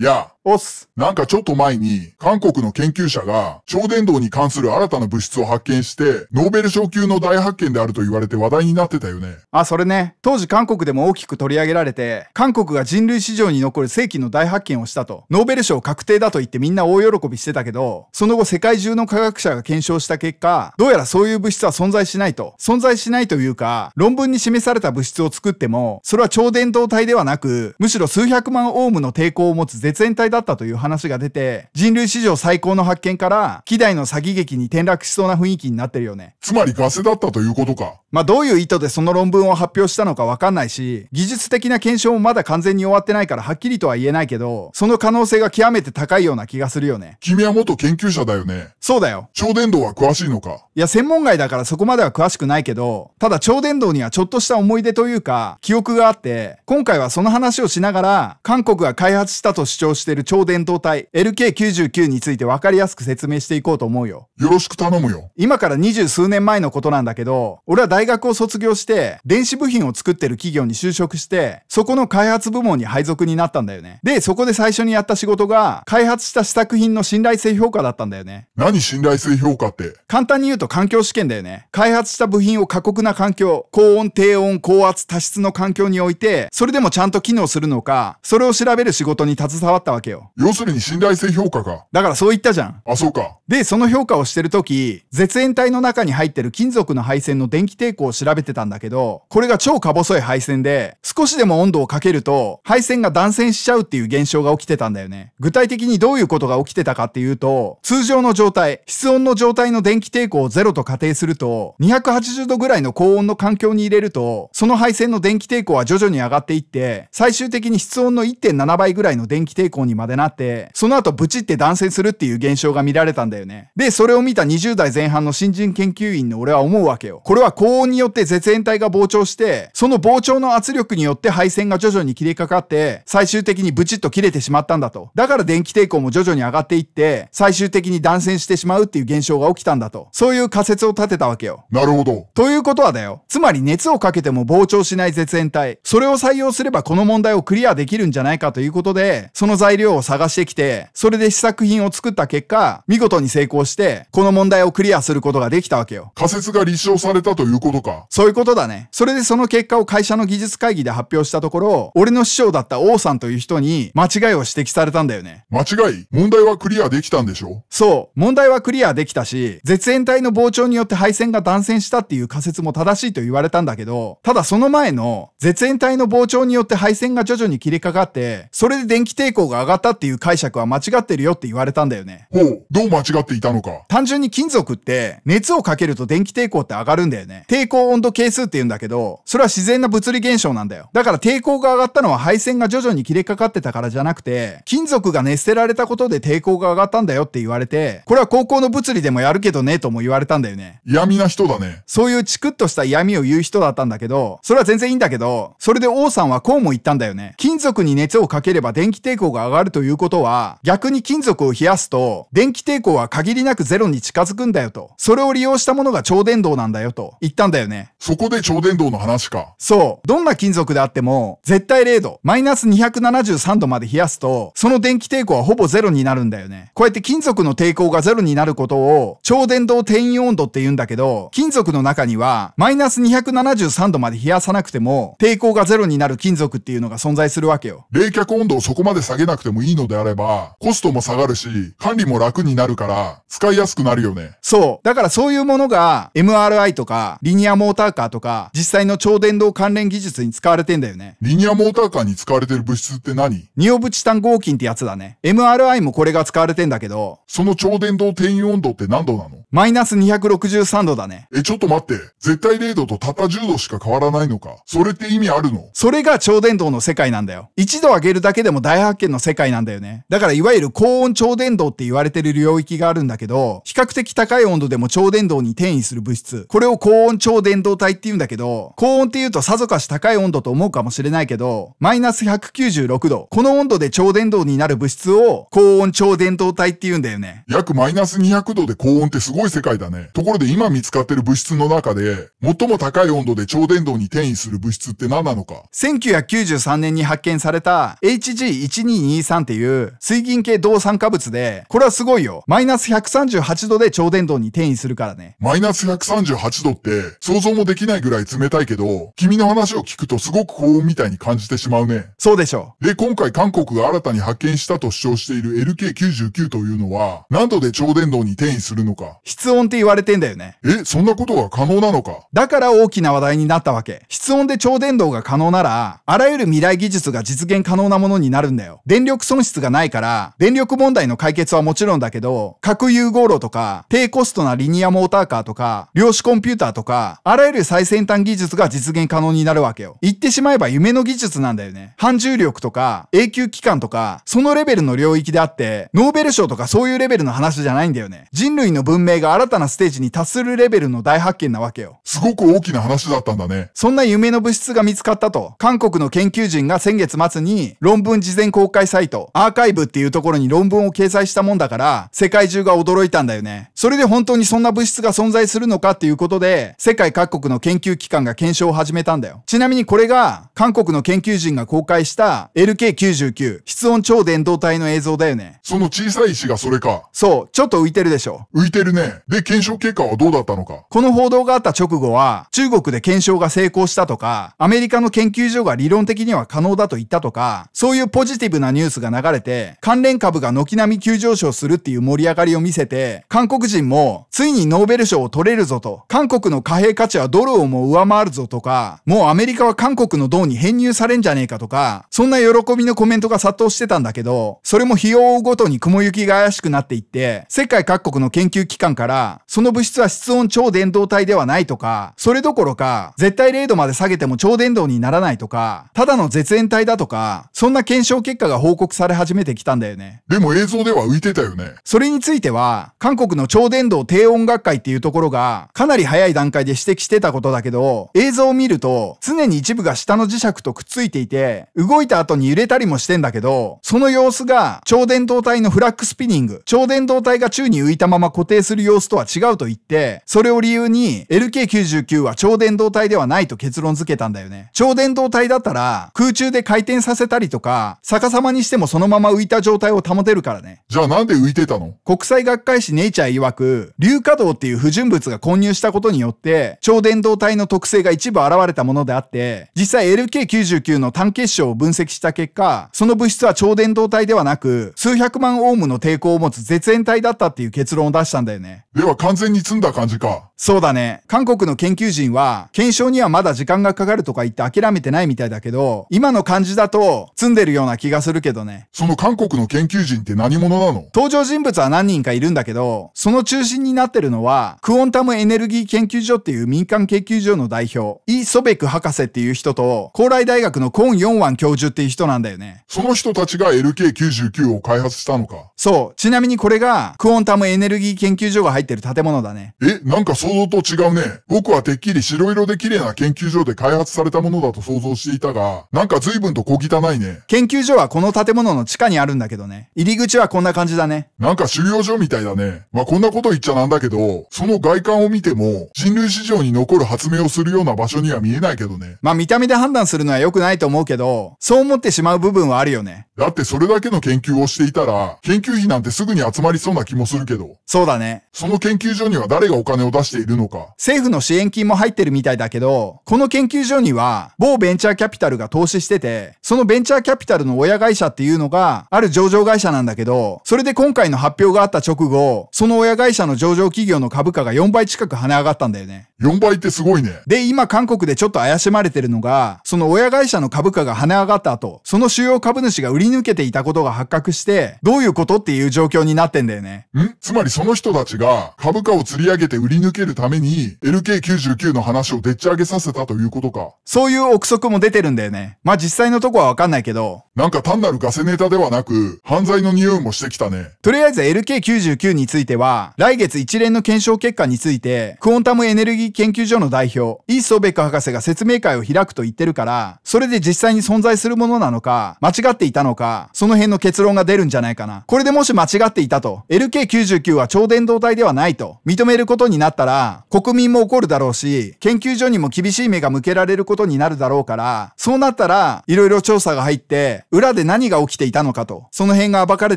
Yeah. おっす。なんかちょっと前に、韓国の研究者が、超伝導に関する新たな物質を発見して、ノーベル賞級の大発見であると言われて話題になってたよね。あ、それね。当時韓国でも大きく取り上げられて、韓国が人類史上に残る世紀の大発見をしたと、ノーベル賞確定だと言ってみんな大喜びしてたけど、その後世界中の科学者が検証した結果、どうやらそういう物質は存在しないと。存在しないというか、論文に示された物質を作っても、それは超伝導体ではなく、むしろ数百万オームの抵抗を持つ絶縁体だったという話が出て、人類史上最高の発見から、希代の詐欺劇に転落しそうな雰囲気になってるよね。つまりガセだったということか。まあどういう意図でその論文を発表したのかわかんないし、技術的な検証もまだ完全に終わってないからはっきりとは言えないけど、その可能性が極めて高いような気がするよね。君は元研究者だよね。そうだよ。超伝導は詳しいのか。いや、専門外だからそこまでは詳しくないけど、ただ超伝導にはちょっとした思い出というか、記憶があって、今回はその話をしながら、韓国が開発したと主張してるる超伝導体 LK99 について分かりやすく説明していこうと思うよ。よろしく頼むよ。今から二十数年前のことなんだけど、俺は大学を卒業して、電子部品を作ってる企業に就職して、そこの開発部門に配属になったんだよね。で、そこで最初にやった仕事が、開発した試作品の信頼性評価だったんだよね。何信頼性評価って。簡単に言うと環境試験だよね。開発した部品を過酷な環境、高温、低温、高圧、多湿の環境に置いて、それでもちゃんと機能するのか、それを調べる仕事に携わったわけけよ。要するに信頼性評価が。だからそう言ったじゃん。あ、そうか。で、その評価をしてるとき、絶縁体の中に入ってる金属の配線の電気抵抗を調べてたんだけど、これが超か細い配線で、少しでも温度をかけると、配線が断線しちゃうっていう現象が起きてたんだよね。具体的にどういうことが起きてたかっていうと、通常の状態、室温の状態の電気抵抗をゼロと仮定すると、280度ぐらいの高温の環境に入れると、その配線の電気抵抗は徐々に上がっていって、最終的に室温の1.7倍ぐらいの電気抵抗にまでなって、その後ブチって断線するっていう現象が見られたんだよね。で、それを見た20代前半の新人研究員の俺は思うわけよ。これは高温によって絶縁体が膨張して、その膨張の圧力によって配線が徐々に切れかかって、最終的にブチッと切れてしまったんだと。だから電気抵抗も徐々に上がっていって、最終的に断線してしまうっていう現象が起きたんだと。そういう仮説を立てたわけよ。なるほど。ということはだよ。つまり熱をかけても膨張しない絶縁体。それを採用すればこの問題をクリアできるんじゃないかということで、その材料量を探してきて、それで試作品を作った結果、見事に成功して、この問題をクリアすることができたわけよ。仮説が立証されたということか。そういうことだね。それでその結果を会社の技術会議で発表したところ、俺の師匠だった王さんという人に間違いを指摘されたんだよね。間違い問題はクリアできたんでしょそう。問題はクリアできたし、絶縁体の膨張によって配線が断線したっていう仮説も正しいと言われたんだけど、ただその前の、絶縁体の膨張によって配線が徐々に切りかかって、それで電気抵抗が上がっったっていう解釈は間違ってるよって言われたんだよね。ほう、どう間違っていたのか。単純に金属って熱をかけると電気抵抗って上がるんだよね。抵抗温度係数って言うんだけど、それは自然な物理現象なんだよ。だから抵抗が上がったのは配線が徐々に切れかかってたからじゃなくて、金属が熱せられたことで抵抗が上がったんだよって言われて、これは高校の物理でもやるけどねとも言われたんだよね。闇な人だね。そういうチクッとした闇を言う人だったんだけど、それは全然いいんだけど、それで王さんはこうも言ったんだよね。金属に熱をかければ電気抵抗が上がるるということは、逆に金属を冷やすと、電気抵抗は限りなくゼロに近づくんだよと。それを利用したものが超電導なんだよと言ったんだよね。そこで超電導の話か。そう。どんな金属であっても、絶対0度、マイナス273度まで冷やすと、その電気抵抗はほぼゼロになるんだよね。こうやって金属の抵抗がゼロになることを、超電導転移温度って言うんだけど、金属の中には、マイナス273度まで冷やさなくても、抵抗がゼロになる金属っていうのが存在するわけよ。冷却温度をそこまで下げなくてももいいのであれば、コストも下がるし、管理も楽になるから、使いやすくなるよね。そう。だからそういうものが、MRI とか、リニアモーターカーとか、実際の超電導関連技術に使われてんだよね。リニアモーターカーに使われてる物質って何ニオブチタン合金ってやつだね。MRI もこれが使われてんだけど、その超電導転移温度って何度なのマイナス263度だね。え、ちょっと待って。絶対0度とたった10度しか変わらないのか。それって意味あるのそれが超電導の世界なんだよ。1度上げるだけでも大発見の世界界なんだよね。だからいわゆる高温超伝導って言われてる領域があるんだけど、比較的高い温度でも超伝導に転移する物質。これを高温超伝導体って言うんだけど、高温って言うとさぞかし高い温度と思うかもしれないけど、マイナス196度。この温度で超伝導になる物質を高温超伝導体って言うんだよね。約マイナス200度で高温ってすごい世界だね。ところで今見つかってる物質の中で、最も高い温度で超伝導に転移する物質って何なのか。1993年に発見された HG1223 っていう水銀系銅酸化物で、これはすごいよ。マイナス138度で超伝導に転移するからね。マイナス138度って想像もできないぐらい冷たいけど、君の話を聞くとすごく高温みたいに感じてしまうね。そうでしょう。で、今回韓国が新たに発見したと主張している LK99 というのは、何度で超伝導に転移するのか。室温って言われてんだよね。え、そんなことが可能なのか。だから大きな話題になったわけ。室温で超伝導が可能なら、あらゆる未来技術が実現可能なものになるんだよ。電力損失がないから、電力問題の解決はもちろんだけど、核融合炉とか、低コストなリニアモーターカーとか、量子コンピューターとか、あらゆる最先端技術が実現可能になるわけよ。言ってしまえば夢の技術なんだよね。反重力とか、永久期間とか、そのレベルの領域であって、ノーベル賞とかそういうレベルの話じゃないんだよね。人類の文明が新たなステージに達するレベルの大発見なわけよ。すごく大きな話だったんだね。そんな夢の物質が見つかったと、韓国の研究人が先月末に論文事前公開サイトイト、アーカイブっていうところに論文を掲載したもんだから、世界中が驚いたんだよね。それで本当にそんな物質が存在するのかっていうことで、世界各国の研究機関が検証を始めたんだよ。ちなみにこれが、韓国の研究人が公開した LK99、室温超伝導体の映像だよね。その小さい石がそれか。そう、ちょっと浮いてるでしょ。浮いてるね。で、検証結果はどうだったのか。この報道があった直後は、中国で検証が成功したとか、アメリカの研究所が理論的には可能だと言ったとか、そういうポジティブなニューススが流れて、関連株が軒並み急上昇するっていう盛り上がりを見せて、韓国人も、ついにノーベル賞を取れるぞと、韓国の貨幣価値はドルをも上回るぞとか、もうアメリカは韓国の銅に編入されんじゃねえかとか、そんな喜びのコメントが殺到してたんだけど、それも費用ごとに雲行きが怪しくなっていって、世界各国の研究機関から、その物質は室温超伝導体ではないとか、それどころか、絶対0度まで下げても超伝導にならないとか、ただの絶縁体だとか、そんな検証結果が報告され始めてきたんだよね。でも映像では浮いてたよね。それについては、韓国の超伝導低音学会っていうところが、かなり早い段階で指摘してたことだけど、映像を見ると、常に一部が下の磁石とくっついていて、動いた後に揺れたりもしてんだけど、その様子が超伝導体のフラックスピニング、超伝導体が宙に浮いたまま固定する様子とは違うと言って、それを理由に LK99 は超伝導体ではないと結論付けたんだよね。超伝導体だったら、空中で回転させたりとか、逆さまにしてももそのまま浮いた状態を保てるからね。じゃあなんで浮いてたの国際学会誌ネイチャー曰く、硫化銅っていう不純物が混入したことによって、超伝導体の特性が一部現れたものであって、実際 LK99 の単結晶を分析した結果、その物質は超伝導体ではなく、数百万オームの抵抗を持つ絶縁体だったっていう結論を出したんだよね。では完全に積んだ感じか。そうだね。韓国の研究人は、検証にはまだ時間がかかるとか言って諦めてないみたいだけど、今の感じだと、積んでるような気がするけどね。その韓国の研究人って何者なの登場人物は何人かいるんだけど、その中心になってるのは、クオンタムエネルギー研究所っていう民間研究所の代表、イ・ソベク博士っていう人と、高麗大学のコーン・ヨンワン教授っていう人なんだよね。その人たちが LK99 を開発したのか。そう。ちなみにこれが、クオンタムエネルギー研究所が入ってる建物だね。え、なんかそ想像と違うね。僕はてっきり白色で綺麗な研究所で開発されたものだと想像していたが、なんか随分と小汚いね。研究所はこの建物の地下にあるんだけどね。入り口はこんな感じだね。なんか収容所みたいだね。まあ、こんなこと言っちゃなんだけど、その外観を見ても、人類史上に残る発明をするような場所には見えないけどね。まあ、見た目で判断するのは良くないと思うけど、そう思ってしまう部分はあるよね。だってそれだけの研究をしていたら、研究費なんてすぐに集まりそうな気もするけど。そうだね。その研究所には誰がお金を出しているのか。政府の支援金も入ってるみたいだけど、この研究所には某ベンチャーキャピタルが投資してて、そのベンチャーキャピタルの親会社っていうのがある上場会社なんだけど、それで今回の発表があった直後、その親会社の上場企業の株価が4倍近く跳ね上がったんだよね。4倍ってすごいね。で、今韓国でちょっと怪しまれてるのが、その親会社の株価が跳ね上がった後、その主要株主が売り抜けていたことが発覚して、どういうことっていう状況になってんだよね。んつまりその人たちが株価を釣り上げて売り抜けるるために、LK99 の話をでっち上げさせたということか。そういう憶測も出てるんだよね。まあ、実際のとこはわかんないけど。なんか単なるガセネタではなく、犯罪の匂いもしてきたね。とりあえず LK99 については、来月一連の検証結果について、クオンタムエネルギー研究所の代表、イーストベック博士が説明会を開くと言ってるから、それで実際に存在するものなのか、間違っていたのか、その辺の結論が出るんじゃないかな。これでもし間違っていたと、LK99 は超伝導体ではないと認めることになったら、ら、国民も怒るだろうし、研究所にも厳しい目が向けられることになるだろうから、そうなったら、いろいろ調査が入って、裏で何が起きていたのかと、その辺が暴かれ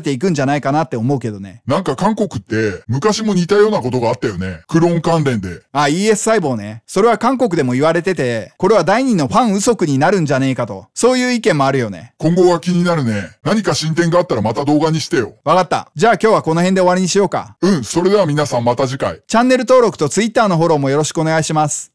ていくんじゃないかなって思うけどね。なんか韓国って、昔も似たようなことがあったよね。クローン関連で。あ、ES 細胞ね。それは韓国でも言われてて、これは第二のファン不足になるんじゃねえかと、そういう意見もあるよね。今後は気になるね。何か進展があったらまた動画にしてよ。わかった。じゃあ今日はこの辺で終わりにしようか。うん、それでは皆さんまた次回。チャンネル登録と Twitter のフォローもよろしくお願いします。